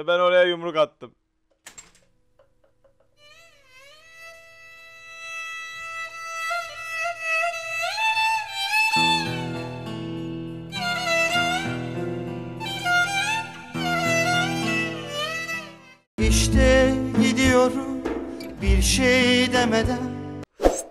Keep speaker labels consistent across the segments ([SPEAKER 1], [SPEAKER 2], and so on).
[SPEAKER 1] Ben oraya yumruk attım. İşte gidiyorum bir şey demeden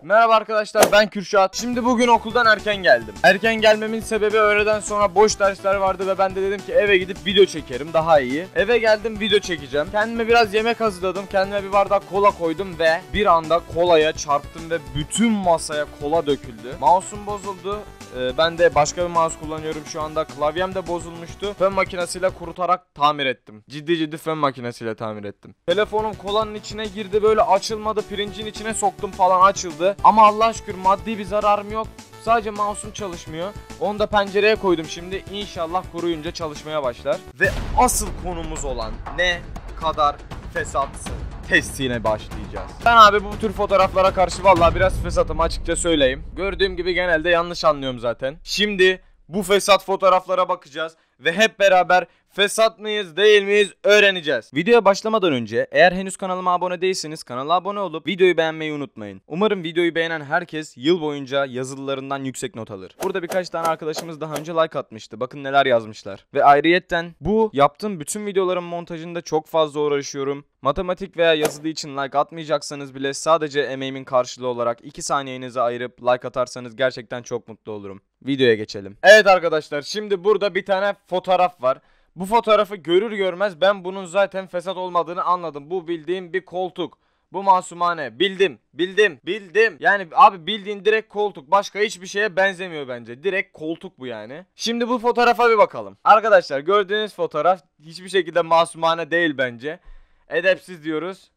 [SPEAKER 1] Merhaba arkadaşlar ben Kürşat. Şimdi bugün okuldan erken geldim. Erken gelmemin sebebi öğleden sonra boş dersler vardı ve ben de dedim ki eve gidip video çekerim daha iyi. Eve geldim video çekeceğim. Kendime biraz yemek hazırladım. Kendime bir bardak kola koydum ve bir anda kolaya çarptım ve bütün masaya kola döküldü. Mouse'um bozuldu. Ee, ben de başka bir mouse kullanıyorum şu anda. Klavyem de bozulmuştu. Fön makinesiyle kurutarak tamir ettim. Ciddi ciddi fön makinesiyle tamir ettim. Telefonum kolanın içine girdi böyle açılmadı. Pirincin içine soktum falan açıldı. Ama Allah şükür maddi bir zararım yok. Sadece mouse'um çalışmıyor. Onu da pencereye koydum şimdi. İnşallah kuruyunca çalışmaya başlar. Ve asıl konumuz olan ne kadar fesatsın testine başlayacağız. Ben abi bu tür fotoğraflara karşı valla biraz fesatım açıkça söyleyeyim. Gördüğüm gibi genelde yanlış anlıyorum zaten. Şimdi bu fesat fotoğraflara bakacağız ve hep beraber Fesat mıyız değil miyiz öğreneceğiz. Videoya başlamadan önce eğer henüz kanalıma abone değilseniz kanala abone olup videoyu beğenmeyi unutmayın. Umarım videoyu beğenen herkes yıl boyunca yazılılarından yüksek not alır. Burada birkaç tane arkadaşımız daha önce like atmıştı. Bakın neler yazmışlar. Ve ayrıyetten bu yaptığım bütün videoların montajında çok fazla uğraşıyorum. Matematik veya yazılı için like atmayacaksanız bile sadece emeğimin karşılığı olarak 2 saniyenizi ayırıp like atarsanız gerçekten çok mutlu olurum. Videoya geçelim. Evet arkadaşlar şimdi burada bir tane fotoğraf var. Bu fotoğrafı görür görmez ben bunun zaten fesat olmadığını anladım. Bu bildiğim bir koltuk. Bu masumane. Bildim. Bildim. Bildim. Yani abi bildiğin direkt koltuk. Başka hiçbir şeye benzemiyor bence. Direkt koltuk bu yani. Şimdi bu fotoğrafa bir bakalım. Arkadaşlar gördüğünüz fotoğraf hiçbir şekilde masumane değil bence. Edepsiz diyoruz.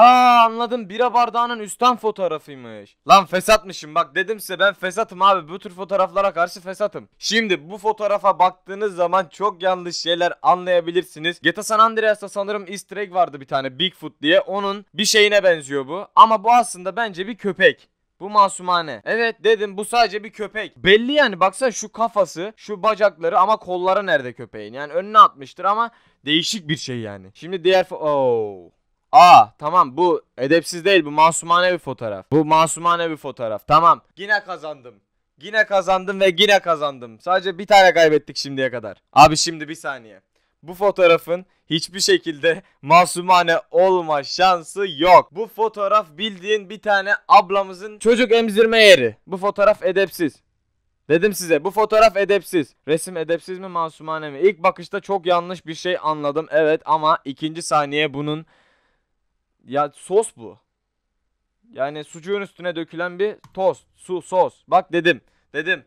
[SPEAKER 1] Aa anladım bira bardağının üstten fotoğrafıymış. Lan fesatmışım bak dedim size ben fesatım abi bu tür fotoğraflara karşı fesatım. Şimdi bu fotoğrafa baktığınız zaman çok yanlış şeyler anlayabilirsiniz. GTA San Andreas'ta sanırım easter egg vardı bir tane Bigfoot diye onun bir şeyine benziyor bu. Ama bu aslında bence bir köpek. Bu masumane. Evet dedim bu sadece bir köpek. Belli yani baksana şu kafası, şu bacakları ama kolları nerede köpeğin? Yani önüne atmıştır ama değişik bir şey yani. Şimdi diğer... Oo. Aa tamam bu edepsiz değil bu masumane bir fotoğraf. Bu masumane bir fotoğraf. Tamam. Yine kazandım. Yine kazandım ve yine kazandım. Sadece bir tane kaybettik şimdiye kadar. Abi şimdi bir saniye. Bu fotoğrafın hiçbir şekilde masumane olma şansı yok. Bu fotoğraf bildiğin bir tane ablamızın çocuk emzirme yeri. Bu fotoğraf edepsiz. Dedim size bu fotoğraf edepsiz. Resim edepsiz mi masumane mi? İlk bakışta çok yanlış bir şey anladım evet ama ikinci saniye bunun ya sos bu. Yani sucuğun üstüne dökülen bir tost, su, sos. Bak dedim. Dedim.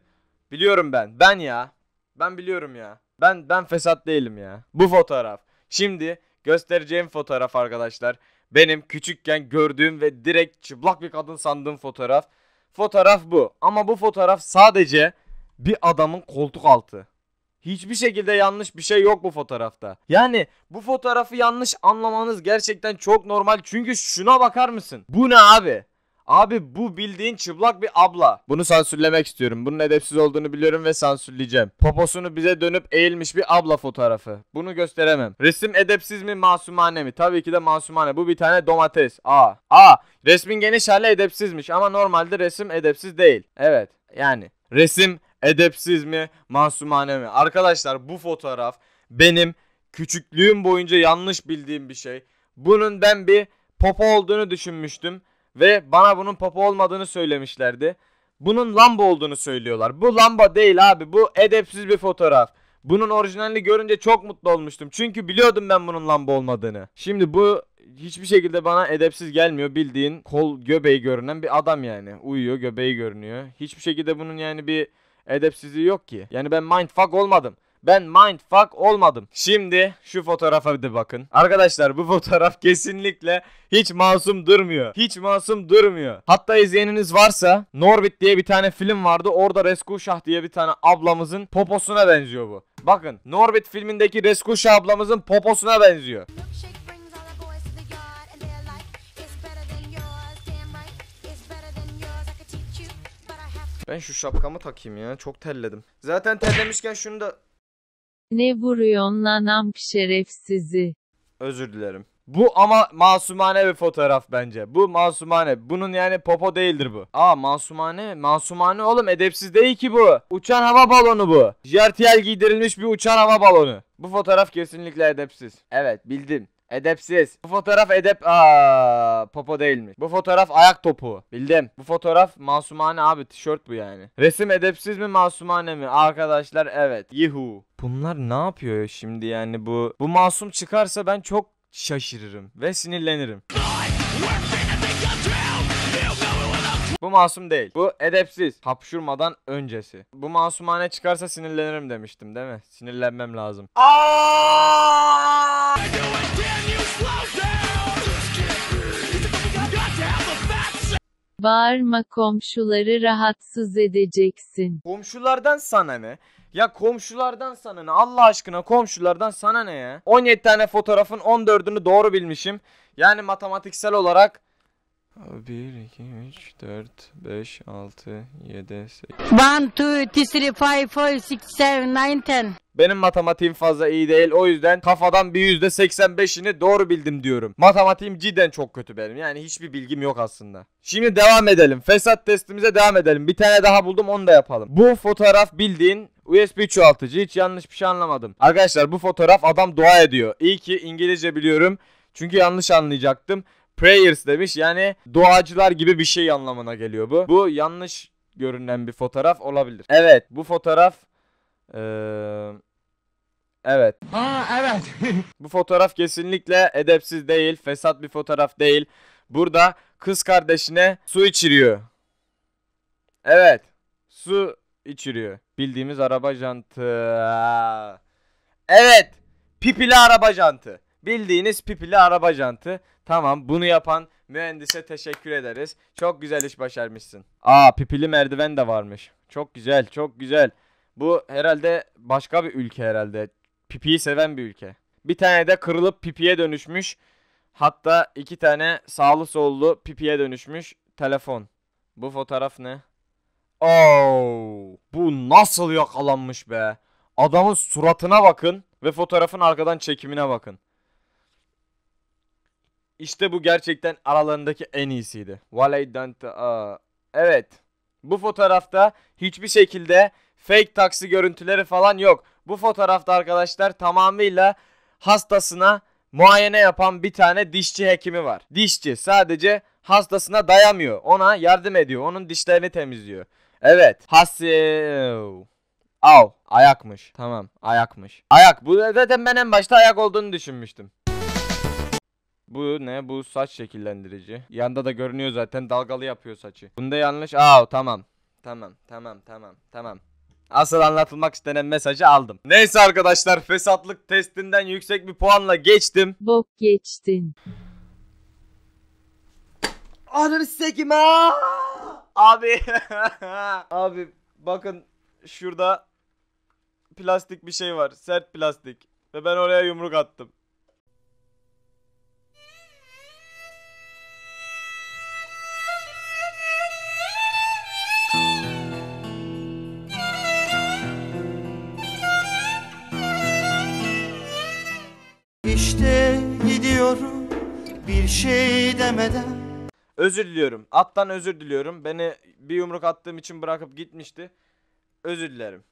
[SPEAKER 1] Biliyorum ben. Ben ya. Ben biliyorum ya. Ben ben fesat değilim ya. Bu fotoğraf. Şimdi göstereceğim fotoğraf arkadaşlar. Benim küçükken gördüğüm ve direkt çıplak bir kadın sandığım fotoğraf. Fotoğraf bu. Ama bu fotoğraf sadece bir adamın koltuk altı. Hiçbir şekilde yanlış bir şey yok bu fotoğrafta. Yani bu fotoğrafı yanlış anlamanız gerçekten çok normal. Çünkü şuna bakar mısın? Bu ne abi? Abi bu bildiğin çıplak bir abla. Bunu sansürlemek istiyorum. Bunun edepsiz olduğunu biliyorum ve sansürleyeceğim. Poposunu bize dönüp eğilmiş bir abla fotoğrafı. Bunu gösteremem. Resim edepsiz mi masumane mi? Tabii ki de masumane. Bu bir tane domates. A. A. Resmin geniş hali edepsizmiş ama normalde resim edepsiz değil. Evet. Yani resim edepsiz mi, masumane mi? Arkadaşlar bu fotoğraf benim küçüklüğüm boyunca yanlış bildiğim bir şey. Bunun ben bir popo olduğunu düşünmüştüm ve bana bunun popo olmadığını söylemişlerdi. Bunun lamba olduğunu söylüyorlar. Bu lamba değil abi. Bu edepsiz bir fotoğraf. Bunun orijinalini görünce çok mutlu olmuştum. Çünkü biliyordum ben bunun lamba olmadığını. Şimdi bu hiçbir şekilde bana edepsiz gelmiyor. Bildiğin kol göbeği görünen bir adam yani. Uyuyor göbeği görünüyor. Hiçbir şekilde bunun yani bir edepsizliği yok ki. Yani ben mindfuck olmadım. Ben mindfuck olmadım. Şimdi şu fotoğrafa bir de bakın. Arkadaşlar bu fotoğraf kesinlikle hiç masum durmuyor. Hiç masum durmuyor. Hatta izleyeniniz varsa Norbit diye bir tane film vardı. Orada Reskuşah diye bir tane ablamızın poposuna benziyor bu. Bakın Norbit filmindeki Reskuşah ablamızın poposuna benziyor. Yok şey Ben şu şapkamı takayım ya. Çok telledim. Zaten terlemişken şunu da... Ne vuruyon lan amk şerefsizi? Özür dilerim. Bu ama masumane bir fotoğraf bence. Bu masumane. Bunun yani popo değildir bu. Aa masumane. Masumane oğlum edepsiz değil ki bu. Uçan hava balonu bu. Jartiel giydirilmiş bir uçan hava balonu. Bu fotoğraf kesinlikle edepsiz. Evet bildim. Edepsiz. Bu fotoğraf edep... Aa, popo değilmiş. Bu fotoğraf ayak topu. Bildim. Bu fotoğraf masumane abi tişört bu yani. Resim edepsiz mi masumane mi? Arkadaşlar evet. Yuhu. Bunlar ne yapıyor şimdi yani bu? Bu masum çıkarsa ben çok şaşırırım ve sinirlenirim. Bu masum değil. Bu edepsiz. Hapşurmadan öncesi. Bu masumane çıkarsa sinirlenirim demiştim değil mi? Sinirlenmem lazım. Aa! Bağırma komşuları rahatsız edeceksin. Komşulardan sana ne? Ya komşulardan sana ne? Allah aşkına komşulardan sana ne ya? 17 tane fotoğrafın 14'ünü doğru bilmişim. Yani matematiksel olarak 1, 2, 3, 4, 5, 6, 7, 8. 1, 2, 3, 4, 5, 6, 7, 10. Benim matematiğim fazla iyi değil o yüzden kafadan bir yüzde %85'ini doğru bildim diyorum. Matematiğim cidden çok kötü benim yani hiçbir bilgim yok aslında. Şimdi devam edelim. Fesat testimize devam edelim. Bir tane daha buldum onu da yapalım. Bu fotoğraf bildiğin USB çoğaltıcı hiç yanlış bir şey anlamadım. Arkadaşlar bu fotoğraf adam dua ediyor. İyi ki İngilizce biliyorum. Çünkü yanlış anlayacaktım prayers demiş. Yani duacılar gibi bir şey anlamına geliyor bu. Bu yanlış görünen bir fotoğraf olabilir. Evet bu fotoğraf ee, Evet. Ha evet. bu fotoğraf kesinlikle edepsiz değil, fesat bir fotoğraf değil. Burada kız kardeşine su içiriyor. Evet. Su içiriyor. Bildiğimiz araba jantı. Evet. Pipili araba jantı. Bildiğiniz pipili araba jantı. Tamam bunu yapan mühendise teşekkür ederiz. Çok güzel iş başarmışsın. Aa pipili merdiven de varmış. Çok güzel çok güzel. Bu herhalde başka bir ülke herhalde. Pipiyi seven bir ülke. Bir tane de kırılıp pipiye dönüşmüş. Hatta iki tane sağlı sollu pipiye dönüşmüş telefon. Bu fotoğraf ne? Oo, oh, bu nasıl yakalanmış be? Adamın suratına bakın ve fotoğrafın arkadan çekimine bakın. İşte bu gerçekten aralarındaki en iyisiydi. Valey Dante. Evet. Bu fotoğrafta hiçbir şekilde fake taksi görüntüleri falan yok. Bu fotoğrafta arkadaşlar tamamıyla hastasına muayene yapan bir tane dişçi hekimi var. Dişçi sadece hastasına dayamıyor. Ona yardım ediyor. Onun dişlerini temizliyor. Evet. Hasi... Av. Ayakmış. Tamam. Ayakmış. Ayak. Bu zaten ben en başta ayak olduğunu düşünmüştüm. Bu ne? Bu saç şekillendirici. Yanda da görünüyor zaten dalgalı yapıyor saçı. Bunda yanlış. Aa tamam. Tamam tamam tamam tamam. Asıl anlatılmak istenen mesajı aldım. Neyse arkadaşlar fesatlık testinden yüksek bir puanla geçtim. Bok geçtin. Ananı sekim Abi. Abi bakın şurada plastik bir şey var. Sert plastik. Ve ben oraya yumruk attım. İşte gidiyorum bir şey demeden. Özür diliyorum. Attan özür diliyorum. Beni bir yumruk attığım için bırakıp gitmişti. Özür dilerim.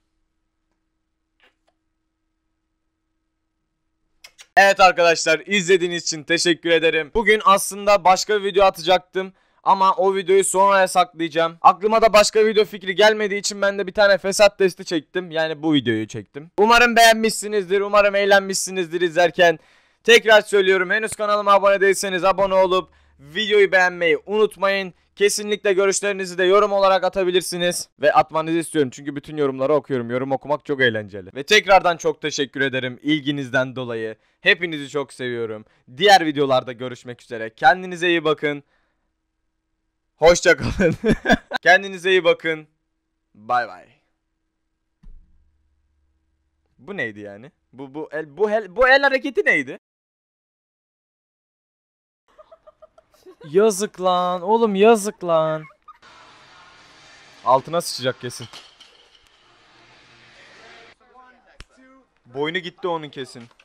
[SPEAKER 1] Evet arkadaşlar izlediğiniz için teşekkür ederim. Bugün aslında başka bir video atacaktım. Ama o videoyu sonra saklayacağım. Aklıma da başka video fikri gelmediği için ben de bir tane fesat testi çektim. Yani bu videoyu çektim. Umarım beğenmişsinizdir. Umarım eğlenmişsinizdir izlerken. Tekrar söylüyorum henüz kanalıma abone değilseniz abone olup videoyu beğenmeyi unutmayın. Kesinlikle görüşlerinizi de yorum olarak atabilirsiniz. Ve atmanızı istiyorum çünkü bütün yorumları okuyorum. Yorum okumak çok eğlenceli. Ve tekrardan çok teşekkür ederim ilginizden dolayı. Hepinizi çok seviyorum. Diğer videolarda görüşmek üzere. Kendinize iyi bakın. Hoşçakalın. Kendinize iyi bakın. Bay bay. Bu neydi yani? Bu bu el bu el bu el hareketi neydi? Yazık lan oğlum yazık lan. Altına sıçacak kesin. Boynu gitti onun kesin.